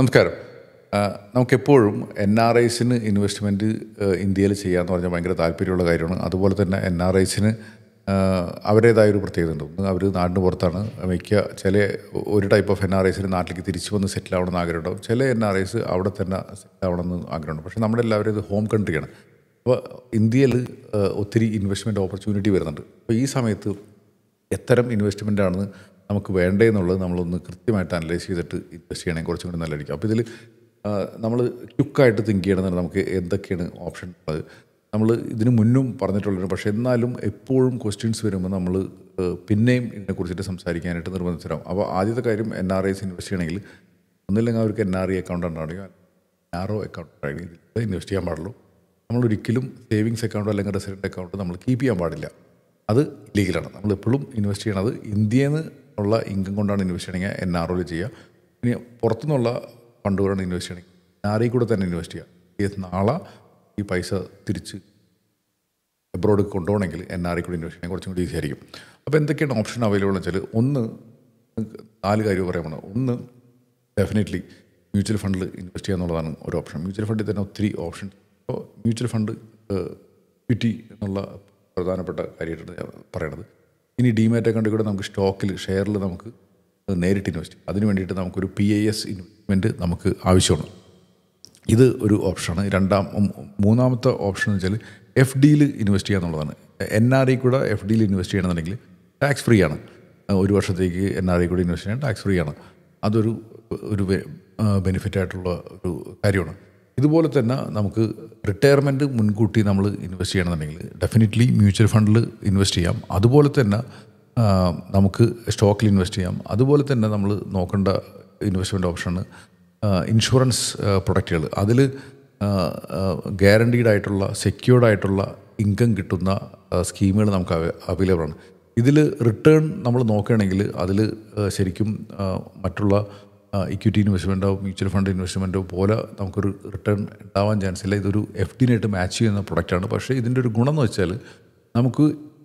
നമസ്കാരം എപ്പോഴും N R ഐസിന് investment ഇന്ത്യയിൽ ചെയ്യാമെന്ന് പറഞ്ഞാൽ ഭയങ്കര താല്പര്യമുള്ള കാര്യമാണ് അതുപോലെ തന്നെ എൻ ആർ ഐസിന് ഒരു പ്രത്യേകത ഉണ്ട് അവർ നാടിന് പുറത്താണ് മിക്ക ചില ഒരു ടൈപ്പ് ഓഫ് എൻ ആർ ഐസിന് നാട്ടിലേക്ക് തിരിച്ചു വന്ന് സെറ്റിൽ ആവണമെന്ന് ആഗ്രഹമുണ്ടാവും ചില എൻ ആർ ഐസ് അവിടെ തന്നെ സെറ്റിൽ ആവണമെന്ന് ആഗ്രഹമുണ്ട് പക്ഷേ നമ്മുടെ എല്ലാവരും ഇത് ഹോം കൺട്രിയാണ് അപ്പോൾ ഇന്ത്യയിൽ ഒത്തിരി ഇൻവെസ്റ്റ്മെൻറ്റ് ഓപ്പർച്യൂണിറ്റി വരുന്നുണ്ട് അപ്പോൾ ഈ സമയത്ത് എത്തരം ഇൻവെസ്റ്റ്മെൻ്റാണ് നമുക്ക് വേണ്ടതെന്നുള്ളത് നമ്മളൊന്ന് കൃത്യമായിട്ട് അനലൈസ് ചെയ്തിട്ട് ഇൻവെസ്റ്റ് ചെയ്യണമെങ്കിൽ കുറച്ചും കൂടി നല്ലതായിരിക്കും അപ്പോൾ ഇതിൽ നമ്മൾ ക്യുക്കായിട്ട് തിങ്ക് ചെയ്യണമെന്ന് നമുക്ക് എന്തൊക്കെയാണ് ഓപ്ഷൻ ഉള്ളത് നമ്മൾ ഇതിനു മുന്നും പറഞ്ഞിട്ടുള്ളൊരു പക്ഷേ എന്നാലും എപ്പോഴും ക്വസ്റ്റ്യൻസ് വരുമ്പോൾ നമ്മൾ പിന്നെയും ഇതിനെക്കുറിച്ചിട്ട് സംസാരിക്കാനായിട്ട് നിർബന്ധിച്ചിരാം അപ്പോൾ ആദ്യത്തെ കാര്യം എൻ ആർ ഐസ് ഇൻവെസ്റ്റ് ചെയ്യണമെങ്കിൽ ഒന്നില്ലെങ്കിൽ അവർക്ക് എൻ ആർ ഐ അക്കൗണ്ട് ഉണ്ടാവണമെങ്കിൽ എൻ ആർ ഒ അക്കൗണ്ട് ഉണ്ടാവുകയോ ഇൻവെസ്റ്റ് ചെയ്യാൻ പാടുള്ളൂ നമ്മൾ ഒരിക്കലും സേവിങ്സ് അക്കൗണ്ടോ അല്ലെങ്കിൽ റെസിഡൻറ്റ് അക്കൗണ്ടോ നമ്മൾ കീപ്പ് ചെയ്യാൻ പാടില്ല അത് ലീഗലാണ് നമ്മൾ എപ്പോഴും ഇൻവെസ്റ്റ് ചെയ്യണത് ഇന്ത്യയിൽ നിന്ന് ഉള്ള ഇൻകം കൊണ്ടാണ് ഇൻവെസ്റ്റ് ചെയ്യണമെങ്കിൽ എൻ ആർ ഒയിൽ ചെയ്യുക ഇനി പുറത്തുനിന്നുള്ള ഫണ്ടുകളാണ് ഇൻവെസ്റ്റ് ചെയ്യണമെങ്കിൽ എൻ ആർ കൂടെ തന്നെ ഇൻവെസ്റ്റ് ചെയ്യുക നാളെ ഈ പൈസ തിരിച്ച് എബ്രോഡ് കൊണ്ടുപോകണമെങ്കിൽ എൻ ആർ ഐ കൂടി ഇൻവെസ്റ്റ് ചെയ്യാൻ കുറച്ചും കൂടി ഈസി ആയിരിക്കും അപ്പോൾ എന്തൊക്കെയാണ് ഓപ്ഷൻ അവൈലബിൾ എന്ന് വെച്ചാൽ ഒന്ന് നാല് കാര്യം പറയാമാണ് ഒന്ന് ഡെഫിനറ്റ്ലി മ്യൂച്വൽ ഫണ്ടിൽ ഇൻവെസ്റ്റ് ചെയ്യുക എന്നുള്ളതാണ് ഒരു ഓപ്ഷൻ മ്യൂച്വൽ ഫണ്ടിൽ തന്നെ ഒത്തിരി ഓപ്ഷൻ അപ്പോൾ മ്യൂച്വൽ ഫണ്ട് ഇക്വിറ്റി എന്നുള്ള പ്രധാനപ്പെട്ട കാര്യമായിട്ടാണ് പറയണത് ഇനി ഡിമാറ്റ് അക്കൗണ്ടിൽ കൂടെ നമുക്ക് സ്റ്റോക്കിൽ ഷെയറിൽ നമുക്ക് നേരിട്ട് ഇൻവെസ്റ്റ് അതിന് വേണ്ടിയിട്ട് നമുക്കൊരു പി ഐ എസ് ഇൻവെസ്റ്റ്മെൻറ്റ് നമുക്ക് ആവശ്യമാണ് ഇത് ഒരു ഓപ്ഷനാണ് രണ്ടാം മൂന്നാമത്തെ ഓപ്ഷൻ എന്ന് വെച്ചാൽ എഫ് ഡിയിൽ ഇൻവെസ്റ്റ് ചെയ്യുക എന്നുള്ളതാണ് എൻ ആർ ഐ കൂടെ എഫ് ഡിയിൽ ഇൻവെസ്റ്റ് ചെയ്യണമെന്നുണ്ടെങ്കിൽ ടാക്സ് ഫ്രീ ആണ് ഒരു വർഷത്തേക്ക് എൻ ആർ ഐ കൂടെ ഇൻവെസ്റ്റ് ചെയ്യാൻ ടാക്സ് ഫ്രീ ആണ് അതൊരു ഒരു ബെനിഫിറ്റ് ആയിട്ടുള്ള ഒരു കാര്യമാണ് ഇതുപോലെ തന്നെ നമുക്ക് റിട്ടയർമെൻറ്റ് മുൻകൂട്ടി നമ്മൾ ഇൻവെസ്റ്റ് ചെയ്യണമെന്നുണ്ടെങ്കിൽ ഡെഫിനറ്റ്ലി മ്യൂച്വൽ ഫണ്ടിൽ ഇൻവെസ്റ്റ് ചെയ്യാം അതുപോലെ തന്നെ നമുക്ക് സ്റ്റോക്കിൽ ഇൻവെസ്റ്റ് ചെയ്യാം അതുപോലെ തന്നെ നമ്മൾ നോക്കേണ്ട ഇൻവെസ്റ്റ്മെൻറ്റ് ഓപ്ഷനാണ് ഇൻഷുറൻസ് പ്രൊഡക്റ്റുകൾ അതിൽ ഗ്യാരണ്ടീഡ് ആയിട്ടുള്ള സെക്യൂർഡ് ആയിട്ടുള്ള ഇൻകം കിട്ടുന്ന സ്കീമുകൾ നമുക്ക് അവൈലബിൾ ആണ് ഇതിൽ റിട്ടേൺ നമ്മൾ നോക്കുകയാണെങ്കിൽ അതിൽ ശരിക്കും മറ്റുള്ള ഇക്വിറ്റി ഇൻവെസ്റ്റ്മെൻറ്റോ മ്യൂച്വൽ ഫണ്ട് ഇൻവെസ്റ്റ്മെൻറ്റോ പോലെ നമുക്കൊരു റിട്ടേൺ ഉണ്ടാവാൻ ചാൻസ് ഇല്ല ഇതൊരു എഫ് ഡിനായിട്ട് മാച്ച് ചെയ്യുന്ന പ്രൊഡക്റ്റാണ് പക്ഷേ ഇതിൻ്റെ ഒരു ഗുണം എന്ന് വെച്ചാൽ നമുക്ക്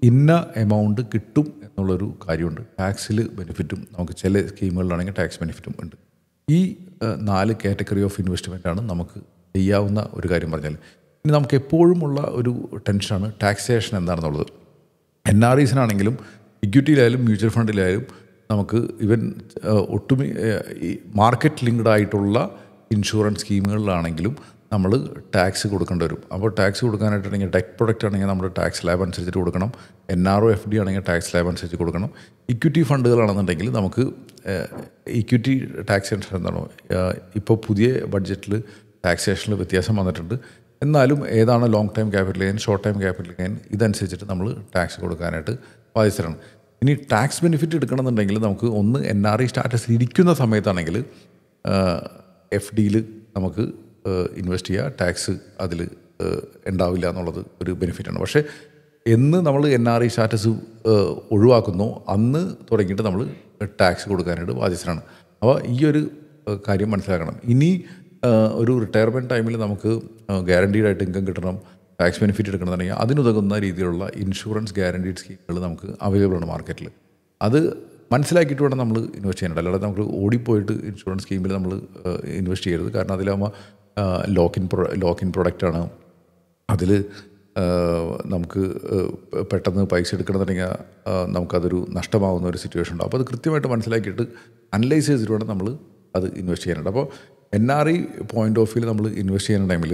ഇന്ന എമൗണ്ട് കിട്ടും എന്നുള്ളൊരു കാര്യമുണ്ട് ടാക്സിൽ ബെനിഫിറ്റും നമുക്ക് ചില സ്കീമുകളിലാണെങ്കിൽ ടാക്സ് ബെനിഫിറ്റും ഉണ്ട് ഈ നാല് കാറ്റഗറി ഓഫ് ഇൻവെസ്റ്റ്മെൻറ്റാണ് നമുക്ക് ചെയ്യാവുന്ന ഒരു കാര്യം പറഞ്ഞാൽ ഇനി നമുക്ക് എപ്പോഴുമുള്ള ഒരു ടെൻഷനാണ് ടാക്സേഷൻ എന്താണെന്നുള്ളത് എൻ ആർ ഐസിനാണെങ്കിലും e ഇക്വിറ്റിയിലായാലും മ്യൂച്വൽ ഫണ്ടിലായാലും നമുക്ക് ഇവൻ ഒട്ടുമി മാർക്കറ്റ് ലിങ്ക്ഡ് ആയിട്ടുള്ള ഇൻഷുറൻസ് സ്കീമുകളിലാണെങ്കിലും നമ്മൾ ടാക്സ് കൊടുക്കേണ്ടി വരും അപ്പോൾ ടാക്സ് കൊടുക്കാനായിട്ടാണെങ്കിൽ ടെക് പ്രൊഡക്റ്റ് ആണെങ്കിൽ നമ്മൾ ടാക്സ് ലാബ് അനുസരിച്ചിട്ട് കൊടുക്കണം N R O F D ആണെങ്കിൽ ടാക്സ് ലാബ് അനുസരിച്ച് കൊടുക്കണം ഇക്വിറ്റി ഫണ്ടുകളാണെന്നുണ്ടെങ്കിൽ നമുക്ക് ഇക്വിറ്റി ടാക്സ് എന്താണ് ഇപ്പോൾ പുതിയ ബഡ്ജറ്റിൽ ടാക്സേഷനിൽ വ്യത്യാസം വന്നിട്ടുണ്ട് എന്നാലും ഏതാണ് long time capital gain short time capital gain ഇതനുസരിച്ചിട്ട് നമ്മൾ ടാക്സ് കൊടുക്കാനായിട്ട് ബാധിച്ചിട്ടുണ്ട് ഇനി ടാക്സ് ബെനിഫിറ്റ് എടുക്കണമെന്നുണ്ടെങ്കിൽ നമുക്ക് ഒന്ന് എൻ ആർ ഐ സ്റ്റാറ്റസ് ഇരിക്കുന്ന സമയത്താണെങ്കിൽ എഫ് ഡിയിൽ നമുക്ക് ഇൻവെസ്റ്റ് ചെയ്യുക ടാക്സ് അതിൽ ഉണ്ടാവില്ല എന്നുള്ളത് ഒരു ബെനിഫിറ്റാണ് പക്ഷേ എന്ന് നമ്മൾ എൻ ആർ ഐ സ്റ്റാറ്റസ് ഒഴിവാക്കുന്നോ അന്ന് തുടങ്ങിയിട്ട് നമ്മൾ ടാക്സ് കൊടുക്കാനായിട്ട് ബാധ്യസ്ഥരാണ് അപ്പോൾ ഈ ഒരു കാര്യം മനസ്സിലാക്കണം ഇനി ഒരു റിട്ടയർമെൻറ്റ് ടൈമിൽ നമുക്ക് ഗ്യാരണ്ടീഡ് ആയിട്ട് ഇൻകം കിട്ടണം ടാക്സ് ബെനിഫിറ്റ് എടുക്കണമെന്നുണ്ടെങ്കിൽ അതിനുതകുന്ന രീതിയിലുള്ള ഇൻഷുറൻസ് ഗ്യാരണ്ടീഡ് സ്കീമുകൾ നമുക്ക് അവൈലബിൾ ആണ് മാർക്കറ്റിൽ അത് മനസ്സിലാക്കിയിട്ട് വേണം നമ്മൾ ഇൻവെസ്റ്റ് ചെയ്യാനുണ്ട് അല്ലാതെ നമുക്ക് ഓടിപ്പോയിട്ട് ഇൻഷുറൻസ് സ്കീമിൽ നമ്മൾ ഇൻവെസ്റ്റ് ചെയ്യരുത് കാരണം അതിലാകുമ്പോൾ ലോക്കിൻ പ്രൊ ലോക്കിൻ പ്രൊഡക്റ്റാണ് അതിൽ നമുക്ക് പെട്ടെന്ന് പൈസ എടുക്കണമെന്നുണ്ടെങ്കിൽ നമുക്കതൊരു നഷ്ടമാവുന്ന ഒരു സിറ്റുവേഷൻ ഉണ്ടാകും അപ്പോൾ അത് കൃത്യമായിട്ട് മനസ്സിലാക്കിയിട്ട് അനലൈസ് ചെയ്തിട്ട് വേണം നമ്മൾ അത് ഇൻവെസ്റ്റ് ചെയ്യാനുണ്ട് അപ്പോൾ N R I point of വ്യൂവിൽ നമ്മൾ ഇൻവെസ്റ്റ് ചെയ്യുന്ന ടൈമിൽ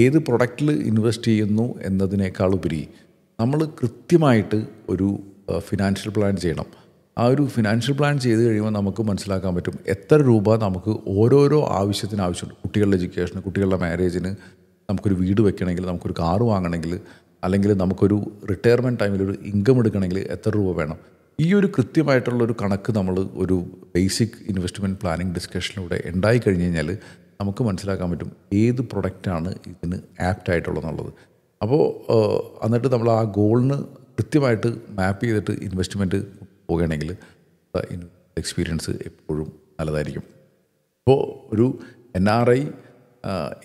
ഏത് പ്രൊഡക്റ്റിൽ ഇൻവെസ്റ്റ് ചെയ്യുന്നു എന്നതിനേക്കാൾ ഉപരി നമ്മൾ കൃത്യമായിട്ട് ഒരു ഫിനാൻഷ്യൽ പ്ലാൻ ചെയ്യണം ആ ഒരു ഫിനാൻഷ്യൽ പ്ലാൻ ചെയ്ത് കഴിയുമ്പോൾ നമുക്ക് മനസ്സിലാക്കാൻ പറ്റും എത്ര രൂപ നമുക്ക് ഓരോരോ ആവശ്യത്തിന് ആവശ്യമുണ്ട് കുട്ടികളുടെ എഡ്യൂക്കേഷന് കുട്ടികളുടെ മാരേജിന് നമുക്കൊരു വീട് വെക്കണമെങ്കിൽ നമുക്കൊരു കാർ വാങ്ങണമെങ്കിൽ അല്ലെങ്കിൽ നമുക്കൊരു റിട്ടയർമെൻറ്റ് ടൈമിൽ ഒരു ഇൻകം എടുക്കണമെങ്കിൽ എത്ര രൂപ വേണം ഈ ഒരു കൃത്യമായിട്ടുള്ളൊരു കണക്ക് നമ്മൾ ഒരു ബേസിക് ഇൻവെസ്റ്റ്മെൻറ്റ് പ്ലാനിങ് ഡിസ്കഷനിലൂടെ ഉണ്ടായി കഴിഞ്ഞ് കഴിഞ്ഞാൽ നമുക്ക് മനസ്സിലാക്കാൻ പറ്റും ഏത് പ്രൊഡക്റ്റാണ് ഇതിന് ആപ്റ്റായിട്ടുള്ളതെന്നുള്ളത് അപ്പോൾ എന്നിട്ട് നമ്മൾ ആ ഗോളിന് കൃത്യമായിട്ട് മാപ്പ് ചെയ്തിട്ട് ഇൻവെസ്റ്റ്മെൻറ്റ് പോകുകയാണെങ്കിൽ എക്സ്പീരിയൻസ് എപ്പോഴും നല്ലതായിരിക്കും അപ്പോൾ ഒരു N R I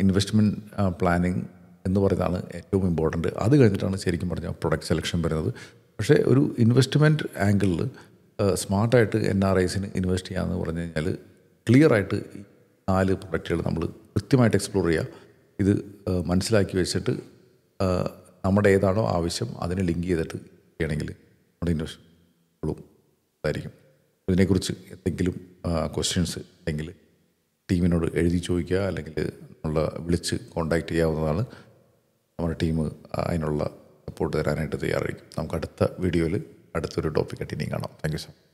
investment planning എന്ന് പറയുന്നതാണ് ഏറ്റവും ഇമ്പോർട്ടൻറ്റ് അത് കഴിഞ്ഞിട്ടാണ് ശരിക്കും പറഞ്ഞാൽ പ്രൊഡക്റ്റ് സെലക്ഷൻ വരുന്നത് പക്ഷേ ഒരു ഇൻവെസ്റ്റ്മെൻറ്റ് ആംഗിളിൽ സ്മാർട്ടായിട്ട് എൻ ആർ ഐസിന് ഇൻവെസ്റ്റ് ചെയ്യാമെന്ന് പറഞ്ഞു കഴിഞ്ഞാൽ ക്ലിയറായിട്ട് നാല് പ്രൊഡക്റ്റുകൾ നമ്മൾ കൃത്യമായിട്ട് എക്സ്പ്ലോർ ചെയ്യുക ഇത് മനസ്സിലാക്കി വെച്ചിട്ട് നമ്മുടെ ഏതാണോ ആവശ്യം അതിനെ ലിങ്ക് ചെയ്തിട്ട് ചെയ്യണമെങ്കിൽ നമ്മുടെ ഇൻവെസ്റ്റ്മെൻറ്റും ഇതായിരിക്കും ഇതിനെക്കുറിച്ച് എന്തെങ്കിലും ക്വസ്റ്റ്യൻസ് അല്ലെങ്കിൽ ടീമിനോട് എഴുതി ചോദിക്കുക അല്ലെങ്കിൽ ഉള്ള വിളിച്ച് കോണ്ടാക്ട് ചെയ്യാവുന്നതാണ് നമ്മുടെ ടീം അതിനുള്ള സപ്പോർട്ട് തരാനായിട്ട് തയ്യാറായിരിക്കും നമുക്ക് അടുത്ത വീഡിയോയിൽ അടുത്തൊരു ടോപ്പിക് കണ്ടിന്യൂ കാണാം താങ്ക് യു സർ